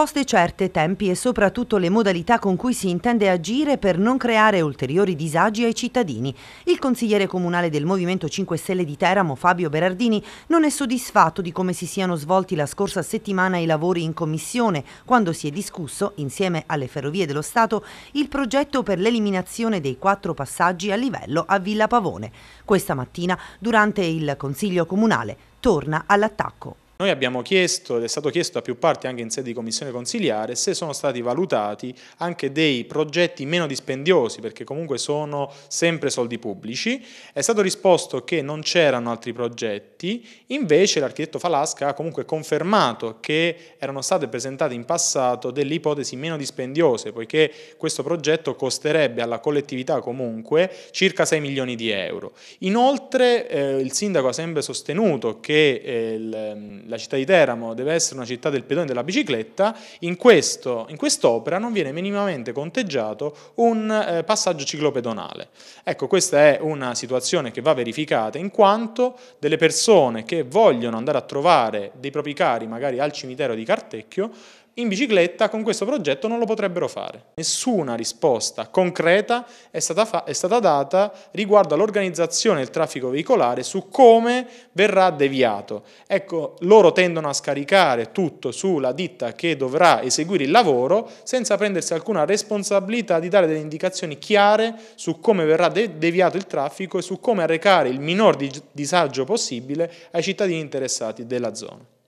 risposte certe, tempi e soprattutto le modalità con cui si intende agire per non creare ulteriori disagi ai cittadini. Il consigliere comunale del Movimento 5 Stelle di Teramo, Fabio Berardini, non è soddisfatto di come si siano svolti la scorsa settimana i lavori in commissione, quando si è discusso, insieme alle Ferrovie dello Stato, il progetto per l'eliminazione dei quattro passaggi a livello a Villa Pavone. Questa mattina, durante il Consiglio Comunale, torna all'attacco. Noi abbiamo chiesto, ed è stato chiesto a più parti anche in sede di commissione consiliare, se sono stati valutati anche dei progetti meno dispendiosi, perché comunque sono sempre soldi pubblici. È stato risposto che non c'erano altri progetti, invece l'architetto Falasca ha comunque confermato che erano state presentate in passato delle ipotesi meno dispendiose, poiché questo progetto costerebbe alla collettività comunque circa 6 milioni di euro. Inoltre eh, il sindaco ha sempre sostenuto che eh, il, ehm, la città di Teramo deve essere una città del pedone e della bicicletta, in, quest'opera non viene minimamente conteggiato un eh, passaggio ciclopedonale. Ecco, questa è una situazione che va verificata in quanto delle persone che vogliono andare a trovare dei propri cari magari al cimitero di Cartecchio in bicicletta con questo progetto non lo potrebbero fare. Nessuna risposta concreta è stata, è stata data riguardo all'organizzazione del traffico veicolare su come verrà deviato. Ecco, loro tendono a scaricare tutto sulla ditta che dovrà eseguire il lavoro senza prendersi alcuna responsabilità di dare delle indicazioni chiare su come verrà de deviato il traffico e su come arrecare il minor di disagio possibile ai cittadini interessati della zona.